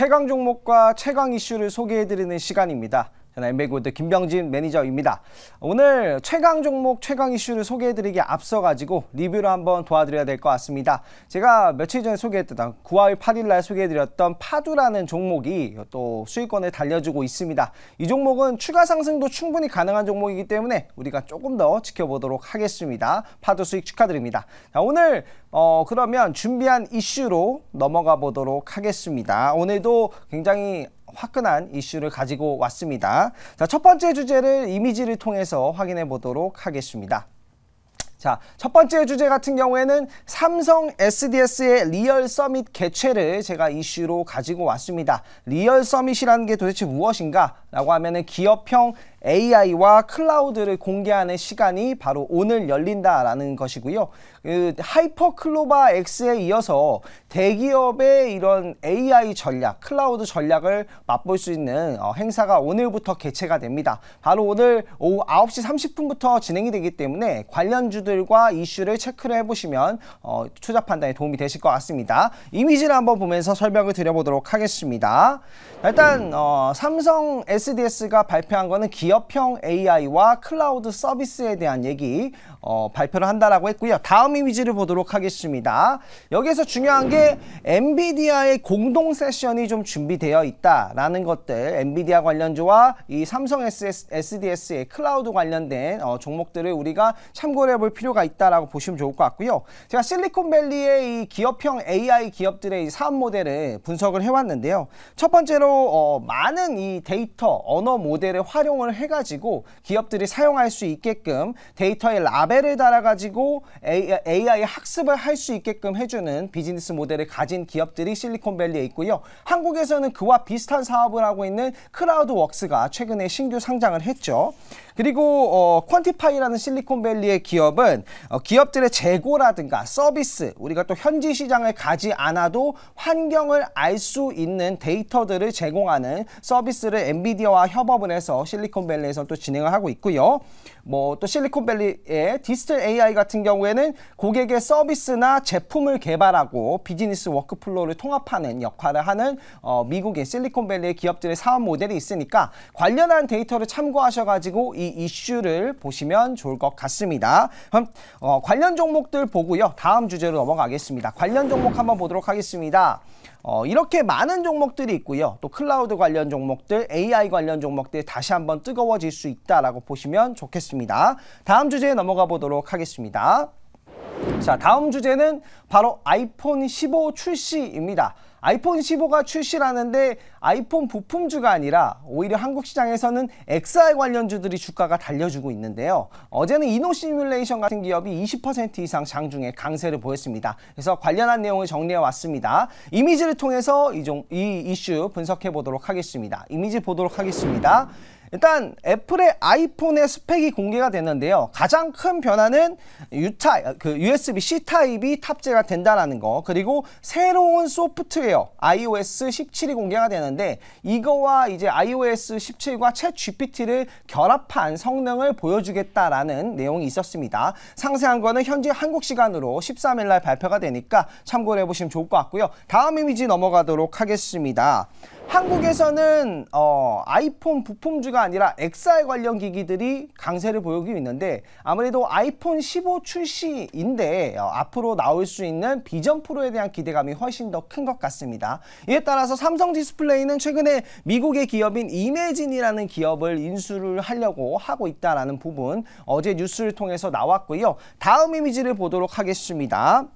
최강 종목과 최강 이슈를 소개해드리는 시간입니다. MB구드 김병진 매니저입니다. 오늘 최강 종목 최강 이슈를 소개해드리기 앞서가지고 리뷰를 한번 도와드려야 될 것 같습니다. 제가 며칠 전에 소개했던 9월 8일 날 소개해드렸던 파두라는 종목이 또 수익권을 달려주고 있습니다. 이 종목은 추가 상승도 충분히 가능한 종목이기 때문에 우리가 조금 더 지켜보도록 하겠습니다. 파두 수익 축하드립니다. 자, 오늘 어, 그러면 준비한 이슈로 넘어가 보도록 하겠습니다. 오늘도 굉장히 화끈한 이슈를 가지고 왔습니다. 자, 첫 번째 주제를 이미지를 통해서 확인해 보도록 하겠습니다. 자, 첫 번째 주제 같은 경우에는 삼성 SDS의 리얼 서밋 개최를 제가 이슈로 가지고 왔습니다. 리얼 서밋이라는 게 도대체 무엇인가? 라고 하면은 기업형 AI와 클라우드를 공개하는 시간이 바로 오늘 열린다라는 것이고요. 그 하이퍼 클로바 X에 이어서 대기업의 이런 AI 전략, 클라우드 전략을 맛볼 수 있는 어, 행사가 오늘부터 개최가 됩니다. 바로 오늘 오후 9시 30분부터 진행이 되기 때문에 관련주들과 이슈를 체크를 해보시면 어, 투자 판단에 도움이 되실 것 같습니다. 이미지를 한번 보면서 설명을 드려보도록 하겠습니다. 일단 어, 삼성 SDS가 발표한 거는 기업 기업형 AI와 클라우드 서비스에 대한 얘기 어, 발표를 한다라고 했고요. 다음 이미지를 보도록 하겠습니다. 여기에서 중요한 게 엔비디아의 공동 세션이 좀 준비되어 있다라는 것들, 엔비디아 관련주와 이 삼성 s d s 의 클라우드 관련된 어, 종목들을 우리가 참고를 해볼 필요가 있다라고 보시면 좋을 것 같고요. 제가 실리콘밸리의 이 기업형 AI 기업들의 이 사업 모델을 분석을 해왔는데요. 첫 번째로 어, 많은 이 데이터 언어 모델을 활용을 해 해가지고 기업들이 사용할 수 있게끔 데이터의 라벨을 달아가지고 AI 학습을 할 수 있게끔 해주는 비즈니스 모델을 가진 기업들이 실리콘밸리에 있고요. 한국에서는 그와 비슷한 사업을 하고 있는 크라우드웍스가 최근에 신규 상장을 했죠. 그리고 어, 퀀티파이라는 실리콘밸리의 기업은 어, 기업들의 재고라든가 서비스 우리가 또 현지 시장을 가지 않아도 환경을 알 수 있는 데이터들을 제공하는 서비스를 엔비디아와 협업을 해서 실리콘 밸리 실리콘밸리에서 또 진행을 하고 있고요. 뭐 또 실리콘밸리의 디지털 AI 같은 경우에는 고객의 서비스나 제품을 개발하고 비즈니스 워크플로우를 통합하는 역할을 하는 어, 미국의 실리콘밸리의 기업들의 사업 모델이 있으니까 관련한 데이터를 참고하셔가지고 이 이슈를 보시면 좋을 것 같습니다. 그럼 어, 관련 종목들 보고요. 다음 주제로 넘어가겠습니다. 관련 종목 한번 보도록 하겠습니다. 어, 이렇게 많은 종목들이 있고요. 또 클라우드 관련 종목들, AI 관련 종목들 다시 한번 뜨거워질 수 있다라고 보시면 좋겠습니다. 다음 주제에 넘어가 보도록 하겠습니다. 자, 다음 주제는 바로 아이폰 15 출시입니다. 아이폰 15가 출시하는데 아이폰 부품주가 아니라 오히려 한국 시장에서는 XR 관련주들이 주가가 달려주고 있는데요. 어제는 이노 시뮬레이션 같은 기업이 20% 이상 장중에 강세를 보였습니다. 그래서 관련한 내용을 정리해 왔습니다. 이미지를 통해서 이, 종, 이 이슈 분석해 보도록 하겠습니다. 이미지 보도록 하겠습니다. 일단 애플의 아이폰의 스펙이 공개가 됐는데요. 가장 큰 변화는 유타그 USB-C 타입이 탑재가 된다라는 거. 그리고 새로운 소프트웨어 iOS 17이 공개가 되는데 이거와 이제 iOS 17과 챗 GPT를 결합한 성능을 보여주겠다라는 내용이 있었습니다. 상세한 거는 현재 한국 시간으로 13일 날 발표가 되니까 참고를 해보시면 좋을 것 같고요. 다음 이미지 넘어가도록 하겠습니다. 한국에서는 어, 아이폰 부품주가 아니라 XR 관련 기기들이 강세를 보이고 있는데 아무래도 아이폰 15 출시인데 어, 앞으로 나올 수 있는 비전 프로에 대한 기대감이 훨씬 더 큰 것 같습니다. 이에 따라서 삼성 디스플레이는 최근에 미국의 기업인 이메진이라는 기업을 인수를 하려고 하고 있다라는 부분 어제 뉴스를 통해서 나왔고요. 다음 이미지를 보도록 하겠습니다.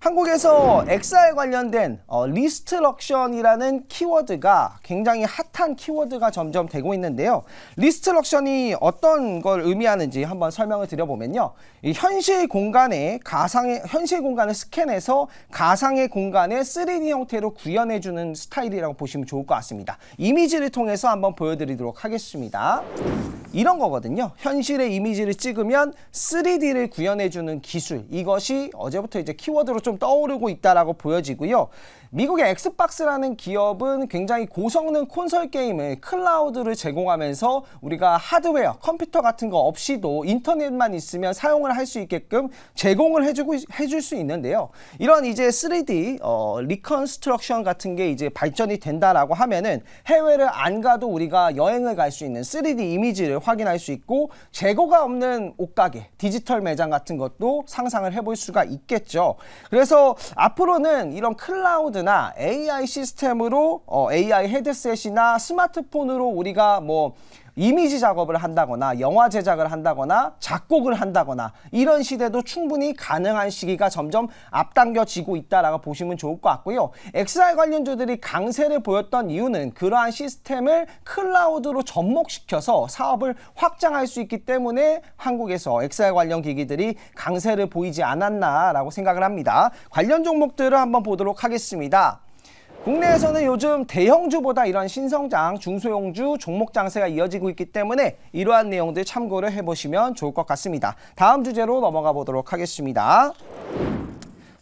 한국에서 XR 관련된 어, 리스트럭션이라는 키워드가 굉장히 핫한 키워드가 점점 되고 있는데요. 리스트럭션이 어떤 걸 의미하는지 한번 설명을 드려보면요. 현실 공간에 가상의 현실 공간을 스캔해서 가상의 공간에 3D 형태로 구현해주는 스타일이라고 보시면 좋을 것 같습니다. 이미지를 통해서 한번 보여드리도록 하겠습니다. 이런 거거든요. 현실의 이미지를 찍으면 3D를 구현해주는 기술 이것이 어제부터 이제 키워드 키워드로 좀 떠오르고 있다라고 보여지고요. 미국의 엑스박스라는 기업은 굉장히 고성능 콘솔 게임을 클라우드를 제공하면서 우리가 하드웨어, 컴퓨터 같은 거 없이도 인터넷만 있으면 사용을 할 수 있게끔 제공을 해주고 해 줄 수 있는데요. 이런 이제 3D 어, 리컨스트럭션 같은 게 이제 발전이 된다라고 하면은 해외를 안 가도 우리가 여행을 갈 수 있는 3D 이미지를 확인할 수 있고 재고가 없는 옷가게, 디지털 매장 같은 것도 상상을 해볼 수가 있겠죠. 그래서 앞으로는 이런 클라우드나 AI 시스템으로 어, AI 헤드셋이나 스마트폰으로 우리가 뭐 이미지 작업을 한다거나 영화 제작을 한다거나 작곡을 한다거나 이런 시대도 충분히 가능한 시기가 점점 앞당겨지고 있다라고 보시면 좋을 것 같고요. XR 관련주들이 강세를 보였던 이유는 그러한 시스템을 클라우드로 접목시켜서 사업을 확장할 수 있기 때문에 한국에서 XR 관련 기기들이 강세를 보이지 않았나라고 생각을 합니다. 관련 종목들을 한번 보도록 하겠습니다. 국내에서는 요즘 대형주보다 이런 신성장, 중소형주 종목 장세가 이어지고 있기 때문에 이러한 내용들 참고를 해보시면 좋을 것 같습니다. 다음 주제로 넘어가 보도록 하겠습니다.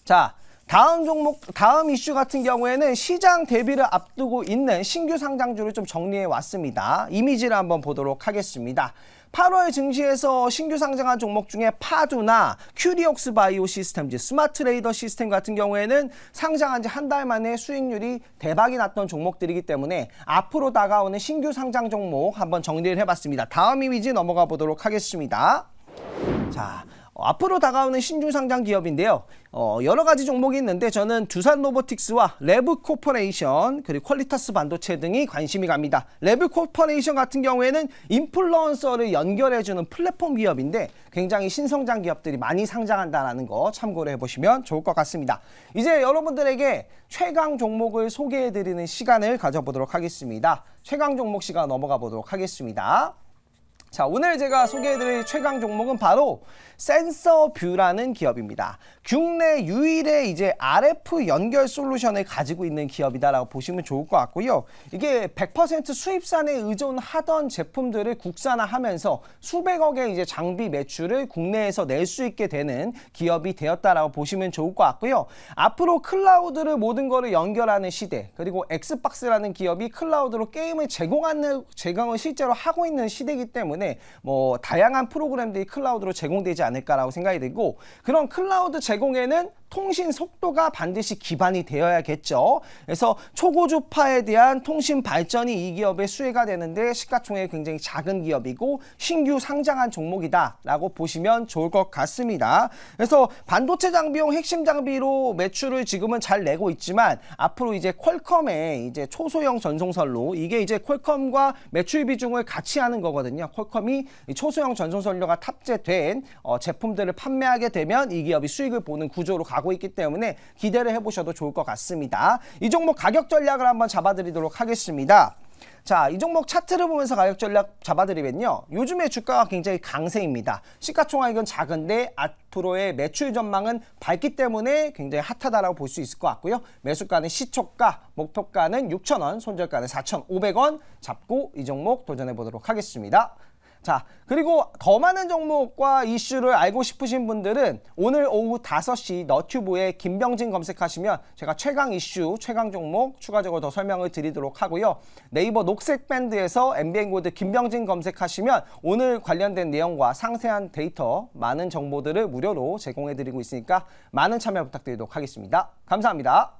자, 다음 종목, 다음 이슈 같은 경우에는 시장 대비를 앞두고 있는 신규 상장주를 좀 정리해 왔습니다. 이미지를 한번 보도록 하겠습니다. 8월 증시에서 신규 상장한 종목 중에 파두나 큐리옥스 바이오 시스템즈, 스마트 레이더 시스템 같은 경우에는 상장한 지 한 달 만에 수익률이 대박이 났던 종목들이기 때문에 앞으로 다가오는 신규 상장 종목 한번 정리를 해봤습니다. 다음 이미지 넘어가 보도록 하겠습니다. 자, 앞으로 다가오는 신중 상장 기업인데요. 어, 여러 가지 종목이 있는데 저는 두산 로보틱스와 레브 코퍼레이션 그리고 퀄리타스 반도체 등이 관심이 갑니다. 레브 코퍼레이션 같은 경우에는 인플루언서를 연결해주는 플랫폼 기업인데 굉장히 신성장 기업들이 많이 상장한다는거 참고를 해보시면 좋을 것 같습니다. 이제 여러분들에게 최강 종목을 소개해드리는 시간을 가져보도록 하겠습니다. 최강 종목 시간 넘어가 보도록 하겠습니다. 자 오늘 제가 소개해드릴 최강 종목은 바로 센서뷰라는 기업입니다. 국내 유일의 이제 RF 연결 솔루션을 가지고 있는 기업이다라고 보시면 좋을 것 같고요. 이게 100% 수입산에 의존하던 제품들을 국산화하면서 수백억의 이제 장비 매출을 국내에서 낼 수 있게 되는 기업이 되었다라고 보시면 좋을 것 같고요. 앞으로 클라우드를 모든 거를 연결하는 시대 그리고 엑스박스라는 기업이 클라우드로 게임을 제공하는 제공을 실제로 하고 있는 시대이기 때문에 때문에 뭐 다양한 프로그램들이 클라우드로 제공되지 않을까라고 생각이 되고 그런 클라우드 제공에는 통신 속도가 반드시 기반이 되어야겠죠. 그래서 초고주파에 대한 통신 발전이 이 기업의 수혜가 되는데 시가총액 굉장히 작은 기업이고 신규 상장한 종목이다라고 보시면 좋을 것 같습니다. 그래서 반도체 장비용 핵심 장비로 매출을 지금은 잘 내고 있지만 앞으로 이제 퀄컴의 이제 초소형 전송설로 이게 이제 퀄컴과 매출 비중을 같이 하는 거거든요. 퀄 닷컴이 초소형 전송 선료가 탑재된 어, 제품들을 판매하게 되면 이 기업이 수익을 보는 구조로 가고 있기 때문에 기대를 해보셔도 좋을 것 같습니다. 이 종목 가격 전략을 한번 잡아드리도록 하겠습니다. 자, 이 종목 차트를 보면서 가격 전략 잡아드리면요. 요즘에 주가가 굉장히 강세입니다. 시가총액은 작은데 앞으로의 매출 전망은 밝기 때문에 굉장히 핫하다라고 볼 수 있을 것 같고요. 매수가는 시초가, 목표가는 6,000원, 손절가는 4,500원 잡고 이 종목 도전해 보도록 하겠습니다. 자, 그리고 더 많은 종목과 이슈를 알고 싶으신 분들은 오늘 오후 5시 너튜브에 김병진 검색하시면 제가 최강 이슈, 최강 종목 추가적으로 더 설명을 드리도록 하고요. 네이버 녹색 밴드에서 MBN 코드 김병진 검색하시면 오늘 관련된 내용과 상세한 데이터, 많은 정보들을 무료로 제공해 드리고 있으니까 많은 참여 부탁드리도록 하겠습니다. 감사합니다.